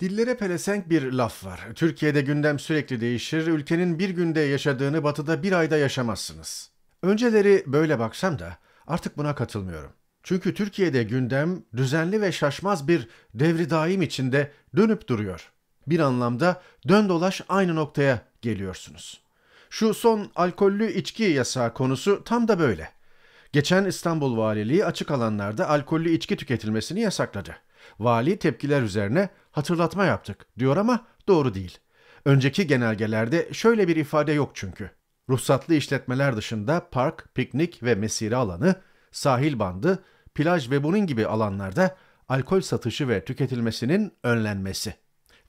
Dillere pelesenk bir laf var. Türkiye'de gündem sürekli değişir, ülkenin bir günde yaşadığını batıda bir ayda yaşamazsınız. Önceleri böyle baksam da artık buna katılmıyorum. Çünkü Türkiye'de gündem düzenli ve şaşmaz bir devri daim içinde dönüp duruyor. Bir anlamda dön dolaş aynı noktaya geliyorsunuz. Şu son alkollü içki yasağı konusu tam da böyle. Geçen İstanbul Valiliği açık alanlarda alkollü içki tüketilmesini yasakladı. Vali tepkiler üzerine hatırlatma yaptık diyor ama doğru değil. Önceki genelgelerde şöyle bir ifade yok çünkü. Ruhsatlı işletmeler dışında park, piknik ve mesire alanı, sahil bandı, plaj ve bunun gibi alanlarda alkol satışı ve tüketilmesinin önlenmesi.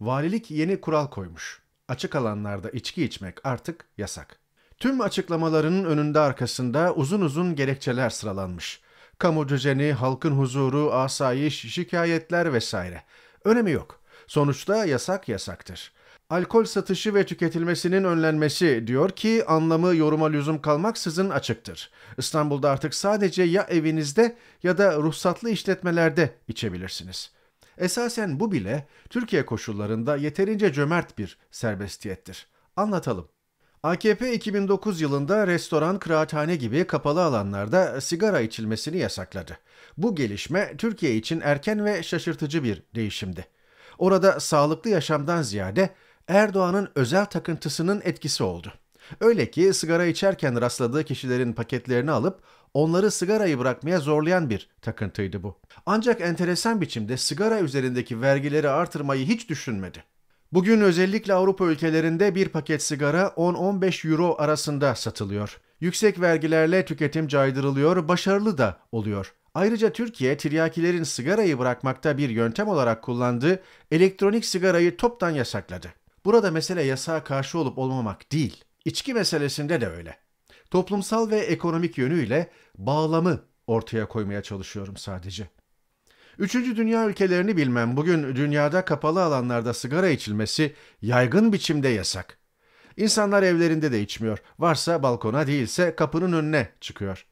Valilik yeni kural koymuş. Açık alanlarda içki içmek artık yasak. Tüm açıklamalarının önünde arkasında uzun uzun gerekçeler sıralanmış. Kamu düzeni, halkın huzuru, asayiş, şikayetler vesaire. Önemi yok. Sonuçta yasak yasaktır. Alkol satışı ve tüketilmesinin önlenmesi diyor ki anlamı yoruma lüzum kalmaksızın açıktır. İstanbul'da artık sadece ya evinizde ya da ruhsatlı işletmelerde içebilirsiniz. Esasen bu bile Türkiye koşullarında yeterince cömert bir serbestiyettir. Anlatalım. AKP 2009 yılında restoran, kıraathane gibi kapalı alanlarda sigara içilmesini yasakladı. Bu gelişme Türkiye için erken ve şaşırtıcı bir değişimdi. Orada sağlıklı yaşamdan ziyade Erdoğan'ın özel takıntısının etkisi oldu. Öyle ki sigara içerken rastladığı kişilerin paketlerini alıp onları sigarayı bırakmaya zorlayan bir takıntıydı bu. Ancak enteresan biçimde sigara üzerindeki vergileri artırmayı hiç düşünmedi. Bugün özellikle Avrupa ülkelerinde bir paket sigara 10-15 euro arasında satılıyor. Yüksek vergilerle tüketim caydırılıyor, başarılı da oluyor. Ayrıca Türkiye, tiryakilerin sigarayı bırakmakta bir yöntem olarak kullandığı elektronik sigarayı toptan yasakladı. Burada mesele yasağa karşı olup olmamak değil, içki meselesinde de öyle. Toplumsal ve ekonomik yönüyle bağlamı ortaya koymaya çalışıyorum sadece. Üçüncü dünya ülkelerini bilmem bugün dünyada kapalı alanlarda sigara içilmesi yaygın biçimde yasak. İnsanlar evlerinde de içmiyor. Varsa balkona değilse kapının önüne çıkıyor.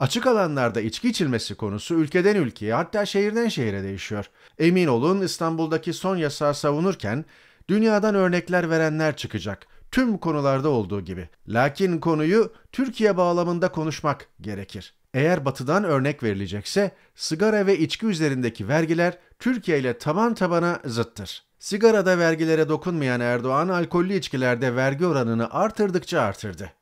Açık alanlarda içki içilmesi konusu ülkeden ülkeye hatta şehirden şehire değişiyor. Emin olun İstanbul'daki son yasağı savunurken dünyadan örnekler verenler çıkacak. Tüm konularda olduğu gibi. Lakin konuyu Türkiye bağlamında konuşmak gerekir. Eğer batıdan örnek verilecekse sigara ve içki üzerindeki vergiler Türkiye ile taban tabana zıttır. Sigarada vergilere dokunmayan Erdoğan alkollü içkilerde vergi oranını artırdıkça artırdı.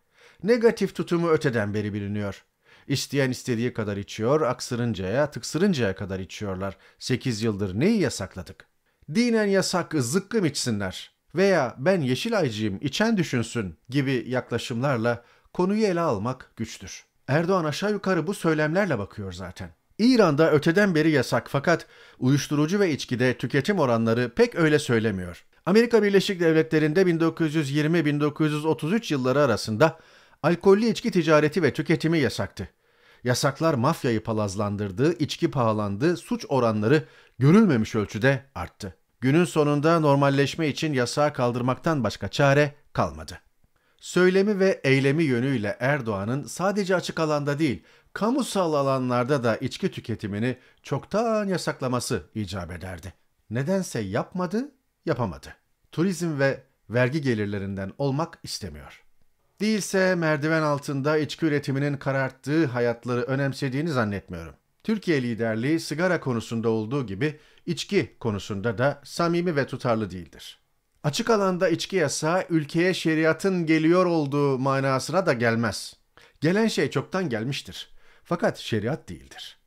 Negatif tutumu öteden beri biliniyor. İsteyen istediği kadar içiyor, aksırıncaya, tıksırıncaya kadar içiyorlar. 8 yıldır neyi yasakladık? Dinen yasak zıkkım içsinler veya ben yeşil aycıyım içen düşünsün gibi yaklaşımlarla konuyu ele almak güçtür. Erdoğan aşağı yukarı bu söylemlerle bakıyor zaten. İran'da öteden beri yasak fakat uyuşturucu ve içkide tüketim oranları pek öyle söylemiyor. Amerika Birleşik Devletleri'nde 1920-1933 yılları arasında alkollü içki ticareti ve tüketimi yasaktı. Yasaklar mafyayı palazlandırdı, içki pahalandı, suç oranları görülmemiş ölçüde arttı. Günün sonunda normalleşme için yasağı kaldırmaktan başka çare kalmadı söylemi ve eylemi yönüyle Erdoğan'ın sadece açık alanda değil, kamusal alanlarda da içki tüketimini çoktan yasaklaması icap ederdi. Nedense yapmadı, yapamadı. Turizm ve vergi gelirlerinden olmak istemiyor. Değilse merdiven altında içki üretiminin kararttığı hayatları önemsediğini zannetmiyorum. Türkiye liderliği sigara konusunda olduğu gibi içki konusunda da samimi ve tutarlı değildir. Açık alanda içki yasağı ülkeye şeriatın geliyor olduğu manasına da gelmez. Gelen şey çoktan gelmiştir. Fakat şeriat değildir.''